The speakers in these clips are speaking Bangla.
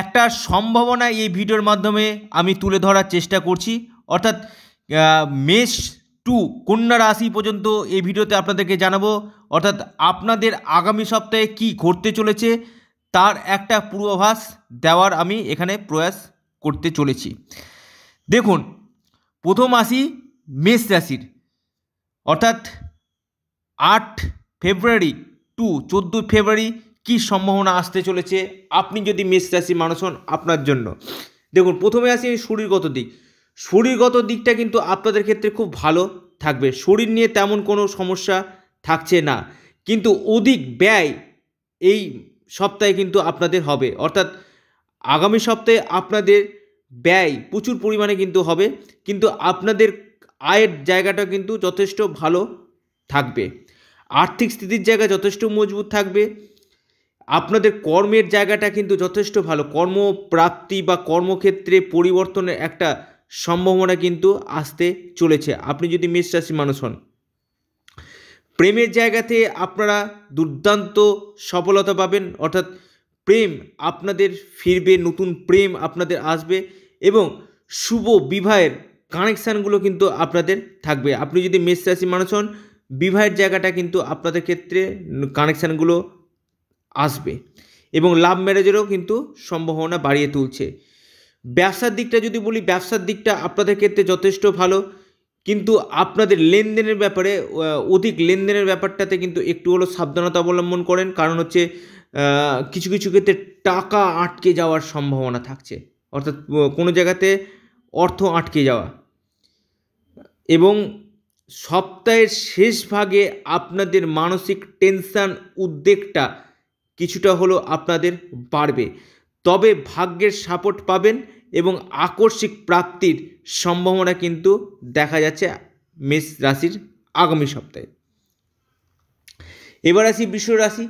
একটা সম্ভাবনা এই ভিডিওর মাধ্যমে আমি তুলে ধরার চেষ্টা করছি অর্থাৎ মেষ টু কন্যা রাশি পর্যন্ত এই ভিডিওতে আপনাদেরকে জানাবো অর্থাৎ আপনাদের আগামী সপ্তাহে কি ঘটতে চলেছে তার একটা পূর্বাভাস দেওয়ার আমি এখানে প্রয়াস করতে চলেছি দেখুন প্রথম আসি মেষ রাশির অর্থাৎ আট ফেব্রুয়ারি টু চোদ্দো ফেব্রুয়ারি কি সম্ভাবনা আসতে চলেছে আপনি যদি মেষ রাশি মানুষ হন আপনার জন্য দেখুন প্রথমে আসি শরীরগত দিক শরীরগত দিকটা কিন্তু আপনাদের ক্ষেত্রে খুব ভালো থাকবে শরীর নিয়ে তেমন কোনো সমস্যা থাকছে না কিন্তু অধিক ব্যয় এই সপ্তাহে কিন্তু আপনাদের হবে অর্থাৎ আগামী সপ্তাহে আপনাদের ব্যয় প্রচুর পরিমাণে কিন্তু হবে কিন্তু আপনাদের আয়ের জায়গাটা কিন্তু যথেষ্ট ভালো থাকবে আর্থিক স্থিতির জায়গা যথেষ্ট মজবুত থাকবে আপনাদের কর্মের জায়গাটা কিন্তু যথেষ্ট ভালো কর্মপ্রাপ্তি বা কর্মক্ষেত্রে পরিবর্তনের একটা সম্ভাবনা কিন্তু আসতে চলেছে আপনি যদি মেষ রাশি মানুষ হন প্রেমের জায়গাতে আপনারা দুর্দান্ত সফলতা পাবেন অর্থাৎ প্রেম আপনাদের ফিরবে নতুন প্রেম আপনাদের আসবে এবং শুভ বিবাহের কানেকশানগুলো কিন্তু আপনাদের থাকবে আপনি যদি মেষ রাশি মানুষ হন বিবাহের জায়গাটা কিন্তু আপনাদের ক্ষেত্রে কানেকশানগুলো আসবে এবং লাভ ম্যারেজেরও কিন্তু সম্ভাবনা বাড়িয়ে তুলছে ব্যবসার দিকটা যদি বলি ব্যবসার দিকটা আপনাদের ক্ষেত্রে যথেষ্ট ভালো কিন্তু আপনাদের লেনদেনের ব্যাপারে অধিক লেনদেনের ব্যাপারটাতে কিন্তু একটু হলো সাবধানতা অবলম্বন করেন কারণ হচ্ছে কিছু কিছু ক্ষেত্রে টাকা আটকে যাওয়ার সম্ভাবনা থাকছে অর্থাৎ কোনো জায়গাতে অর্থ আটকে যাওয়া এবং সপ্তাহের শেষ ভাগে আপনাদের মানসিক টেনশান উদ্বেগটা কিছুটা হলো আপনাদের বাড়বে তবে ভাগ্যের সাপোর্ট পাবেন এবং আকস্মিক প্রাপ্তির সম্ভাবনা কিন্তু দেখা যাচ্ছে মেষ রাশির আগামী সপ্তাহে এবার আসি বিশ্বরাশি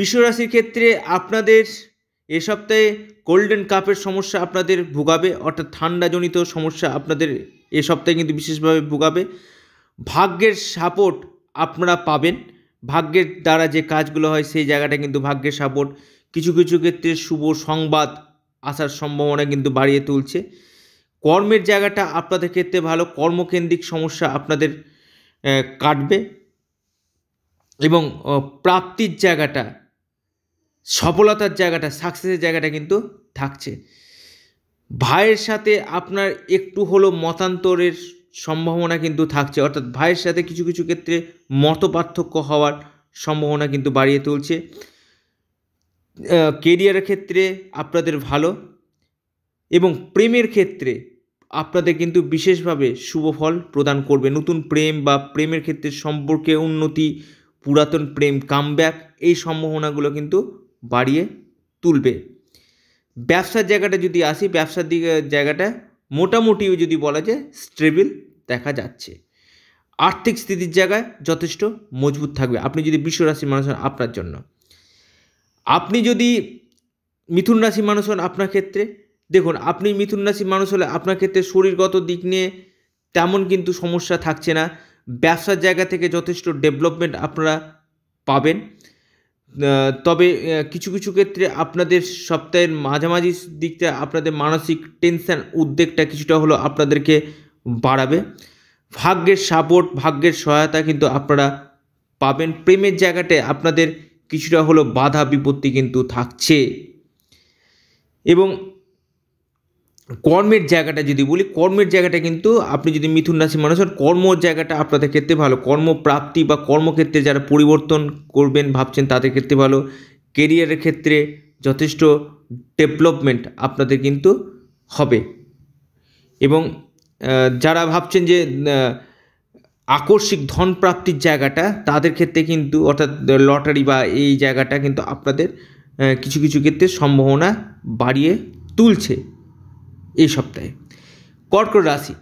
বিশ্বরাশির ক্ষেত্রে আপনাদের এ সপ্তাহে গোল্ডেন কাপের সমস্যা আপনাদের ভোগাবে অর্থাৎ ঠান্ডাজনিত সমস্যা আপনাদের এ সপ্তাহে কিন্তু বিশেষভাবে ভোগাবে ভাগ্যের সাপোর্ট আপনারা পাবেন ভাগ্যের দ্বারা যে কাজগুলো হয় সেই জায়গাটা কিন্তু ভাগ্যের সাপোর্ট কিছু কিছু ক্ষেত্রে শুভ সংবাদ আসার সম্ভাবনা কিন্তু বাড়িয়ে তুলছে কর্মের জায়গাটা আপনাদের ক্ষেত্রে ভালো কর্মকেন্দ্রিক সমস্যা আপনাদের কাটবে এবং প্রাপ্তির জায়গাটা সফলতার জায়গাটা সাকসেসের জায়গাটা কিন্তু থাকছে ভাইয়ের সাথে আপনার একটু হলো মতান্তরের সম্ভাবনা কিন্তু থাকছে অর্থাৎ ভাইয়ের সাথে কিছু কিছু ক্ষেত্রে মত পার্থক্য হওয়ার সম্ভাবনা কিন্তু বাড়িয়ে তুলছে কেরিয়ারের ক্ষেত্রে আপনাদের ভালো এবং প্রেমের ক্ষেত্রে আপনাদের কিন্তু বিশেষভাবে শুভ ফল প্রদান করবে নতুন প্রেম বা প্রেমের ক্ষেত্রে সম্পর্কে উন্নতি পুরাতন প্রেম কামব্যাক এই সম্ভাবনাগুলো কিন্তু বাড়িয়ে তুলবে ব্যবসার জায়গাটা যদি আসি ব্যবসার দিকে জায়গাটা মোটামুটি যদি বলা যায় স্টেবল দেখা যাচ্ছে আর্থিক স্থিতির জায়গায় যথেষ্ট মজবুত থাকবে আপনি যদি বিশ্ব রাশির মানুষ হন আপনার জন্য আপনি যদি মিথুন রাশির মানুষ হন আপনার ক্ষেত্রে দেখুন আপনি মিথুন রাশি মানুষ হলে আপনার ক্ষেত্রে শরীরগত দিক নিয়ে তেমন কিন্তু সমস্যা থাকছে না ব্যবসার জায়গা থেকে যথেষ্ট ডেভেলপমেন্ট আপনারা পাবেন তবে কিছু কিছু ক্ষেত্রে আপনাদের সপ্তাহের মাঝামাঝি দিকটা আপনাদের মানসিক টেনশান উদ্বেগটা কিছুটা হলো আপনাদেরকে বাড়াবে ভাগ্যের সাপোর্ট ভাগ্যের সহায়তা কিন্তু আপনারা পাবেন প্রেমের জায়গাতে আপনাদের কিছুটা হলো বাধা বিপত্তি কিন্তু থাকছে এবং কর্মের জায়গাটা যদি বলি কর্মের জায়গাটা কিন্তু আপনি যদি মিথুন রাশি মানুষ হন কর্মর জায়গাটা আপনাদের ক্ষেত্রে ভালো কর্মপ্রাপ্তি বা কর্মক্ষেত্রে যারা পরিবর্তন করবেন ভাবছেন তাদের ক্ষেত্রে ভালো কেরিয়ারের ক্ষেত্রে যথেষ্ট ডেভেলপমেন্ট আপনাদের কিন্তু হবে এবং যারা ভাবছেন যে আকস্মিক ধন প্রাপ্তির জায়গাটা তাদের ক্ষেত্রে কিন্তু অর্থাৎ লটারি বা এই জায়গাটা কিন্তু আপনাদের কিছু কিছু ক্ষেত্রে সম্ভাবনা বাড়িয়ে তুলছে এই সপ্তাহে কর্কট রাশি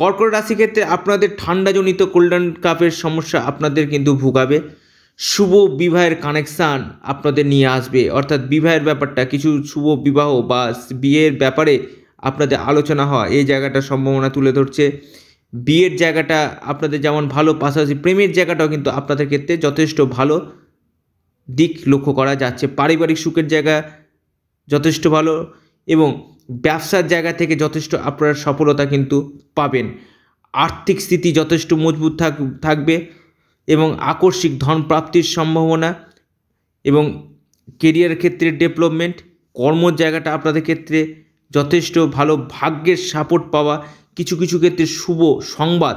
কর্কট রাশি ক্ষেত্রে আপনাদের ঠান্ডাজনিত কোল্ডান কাপের সমস্যা আপনাদের কিন্তু ভোগাবে শুভ বিবাহের কানেকশান আপনাদের নিয়ে আসবে অর্থাৎ বিবাহের ব্যাপারটা কিছু শুভ বিবাহ বা বিয়ের ব্যাপারে আপনাদের আলোচনা হওয়া এই জায়গাটা সম্ভাবনা তুলে ধরছে বিয়ের জায়গাটা আপনাদের যেমন ভালো পাশাপাশি প্রেমের জায়গাটাও কিন্তু আপনাদের ক্ষেত্রে যথেষ্ট ভালো দিক লক্ষ্য করা যাচ্ছে পারিবারিক সুখের জায়গা যথেষ্ট ভালো এবং ব্যবসার জায়গা থেকে যথেষ্ট আপনারা সফলতা কিন্তু পাবেন আর্থিক স্থিতি যথেষ্ট মজবুত থাকবে এবং আকস্মিক ধন প্রাপ্তির সম্ভাবনা এবং কেরিয়ার ক্ষেত্রে ডেভেলপমেন্ট কর্ম জায়গাটা আপনাদের ক্ষেত্রে যথেষ্ট ভালো ভাগ্যের সাপোর্ট পাওয়া কিছু কিছু ক্ষেত্রে শুভ সংবাদ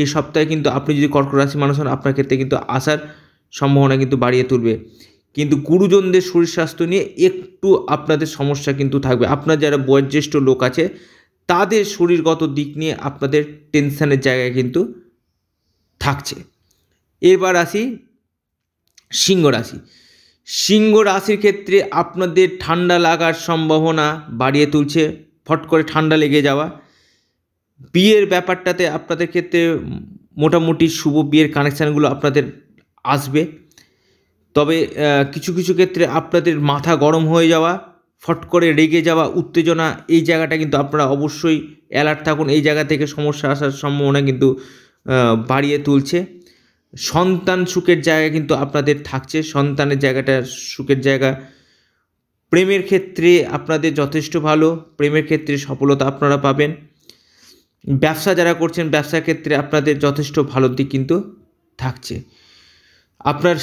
এই সপ্তাহে কিন্তু আপনি যদি কর্কট রাশি মানুষ হন আপনার ক্ষেত্রে কিন্তু আসার সম্ভাবনা কিন্তু বাড়িয়ে তুলবে কিন্তু গুরুজনদের শরীর স্বাস্থ্য নিয়ে একটু আপনাদের সমস্যা কিন্তু থাকবে আপনার যারা বয়োজ্যেষ্ঠ লোক আছে তাদের শরীরগত দিক নিয়ে আপনাদের টেনশানের জায়গায় কিন্তু থাকছে এবার আসি সিংহ রাশি সিংহ রাশির ক্ষেত্রে আপনাদের ঠান্ডা লাগার সম্ভাবনা বাড়িয়ে তুলছে ফট করে ঠান্ডা লেগে যাওয়া বিয়ের ব্যাপারটাতে আপনাদের ক্ষেত্রে মোটামুটি শুভ বিয়ের কানেকশানগুলো আপনাদের আসবে তবে কিছু কিছু ক্ষেত্রে আপনাদের মাথা গরম হয়ে যাওয়া ফট করে রেগে যাওয়া উত্তেজনা এই জায়গাটা কিন্তু আপনারা অবশ্যই অ্যালার্ট থাকুন এই জায়গা থেকে সমস্যা আসার সম্ভাবনা কিন্তু বাড়িয়ে তুলছে সন্তান সুখের জায়গা কিন্তু আপনাদের থাকছে সন্তানের জায়গাটা সুখের জায়গা প্রেমের ক্ষেত্রে আপনাদের যথেষ্ট ভালো প্রেমের ক্ষেত্রে সফলতা আপনারা পাবেন ব্যবসা যারা করছেন ব্যবসার ক্ষেত্রে আপনাদের যথেষ্ট ভালো দিক কিন্তু থাকছে আপনার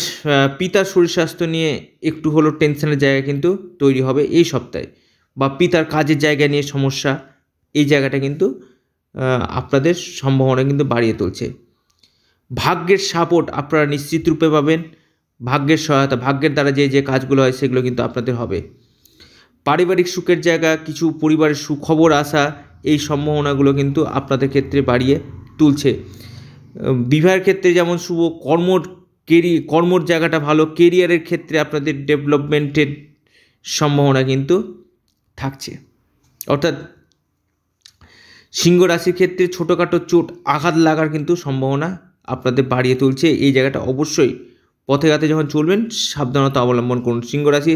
পিতার শরীর স্বাস্থ্য নিয়ে একটু হলেও টেনশনের জায়গা কিন্তু তৈরি হবে এই সপ্তাহে বা পিতার কাজের জায়গা নিয়ে সমস্যা এই জায়গাটা কিন্তু আপনাদের সম্ভাবনা কিন্তু বাড়িয়ে তুলছে ভাগ্যের সাপোর্ট আপনারা নিশ্চিত রূপে পাবেন ভাগ্যের সহায়তা ভাগ্যের দ্বারা যে যে কাজগুলো হয় সেগুলো কিন্তু আপনাদের হবে পারিবারিক সুখের জায়গা কিছু পরিবারের সুখবর আসা এই সম্ভাবনাগুলো কিন্তু আপনাদের ক্ষেত্রে বাড়িয়ে তুলছে বিবাহের ক্ষেত্রে যেমন শুভ কর্ম কেরি কর্মর জায়গাটা ভালো কেরিয়ারের ক্ষেত্রে আপনাদের ডেভেলপমেন্টের সম্ভাবনা কিন্তু থাকছে অর্থাৎ সিংহ রাশির ক্ষেত্রে ছোটোখাটো চোট আঘাত লাগার কিন্তু সম্ভাবনা আপনাদের বাড়িয়ে তুলছে এই জায়গাটা অবশ্যই পথে ঘাতে যখন চলবেন সাবধানতা অবলম্বন করুন সিংহ রাশি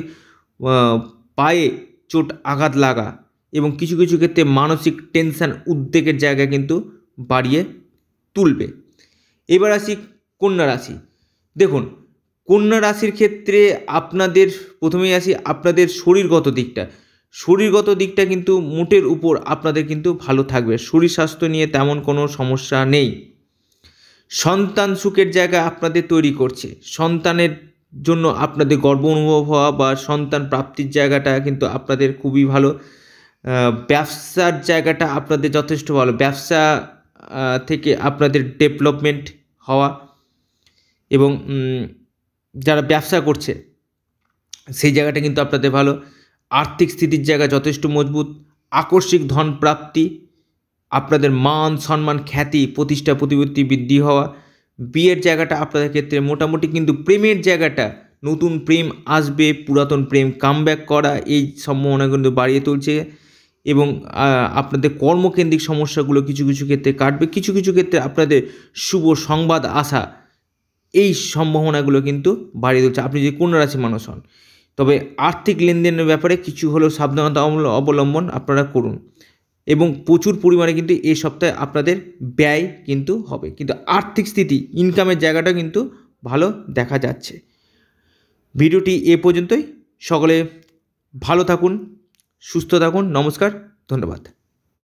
পায়ে চোট আঘাত লাগা এবং কিছু কিছু ক্ষেত্রে মানসিক টেনশান উদ্বেগের জায়গা কিন্তু বাড়িয়ে তুলবে এবার আসি কন্যা রাশি দেখুন কন্যা রাশির ক্ষেত্রে আপনাদের প্রথমেই আসি আপনাদের শরীরগত দিকটা শরীরগত দিকটা কিন্তু মোটের উপর আপনাদের কিন্তু ভালো থাকবে শরীর স্বাস্থ্য নিয়ে তেমন কোনো সমস্যা নেই সন্তান সুখের জায়গা আপনাদের তৈরি করছে সন্তানের জন্য আপনাদের গর্ব অনুভব হওয়া বা সন্তান প্রাপ্তির জায়গাটা কিন্তু আপনাদের খুবই ভালো ব্যবসার জায়গাটা আপনাদের যথেষ্ট ভালো ব্যবসা থেকে আপনাদের ডেভেলপমেন্ট হওয়া এবং যারা ব্যবসা করছে সেই জায়গাটা কিন্তু আপনাদের ভালো আর্থিক স্থিতির জায়গা যথেষ্ট মজবুত আকস্মিক ধন প্রাপ্তি আপনাদের মান সম্মান খ্যাতি প্রতিষ্ঠা প্রতিপত্তি বৃদ্ধি হওয়া বিয়ের জায়গাটা আপনাদের ক্ষেত্রে মোটামুটি কিন্তু প্রেমের জায়গাটা নতুন প্রেম আসবে পুরাতন প্রেম কামব্যাক করা এই সম্ভাবনা কিন্তু বাড়িয়ে তুলছে এবং আপনাদের কর্মকেন্দ্রিক সমস্যাগুলো কিছু কিছু ক্ষেত্রে কাটবে কিছু কিছু ক্ষেত্রে আপনাদের শুভ সংবাদ আসা এই সম্ভাবনাগুলো কিন্তু বাড়িয়ে তুলছে আপনি যদি কোন রাশি মানুষ হন তবে আর্থিক লেনদেনের ব্যাপারে কিছু হলেও সাবধানতা অবলম্বন আপনারা করুন এবং প্রচুর পরিমাণে কিন্তু এই সপ্তাহে আপনাদের ব্যয় কিন্তু হবে কিন্তু আর্থিক স্থিতি ইনকামের জায়গাটা কিন্তু ভালো দেখা যাচ্ছে ভিডিওটি এ পর্যন্তই সকলে ভালো থাকুন সুস্থ থাকুন নমস্কার ধন্যবাদ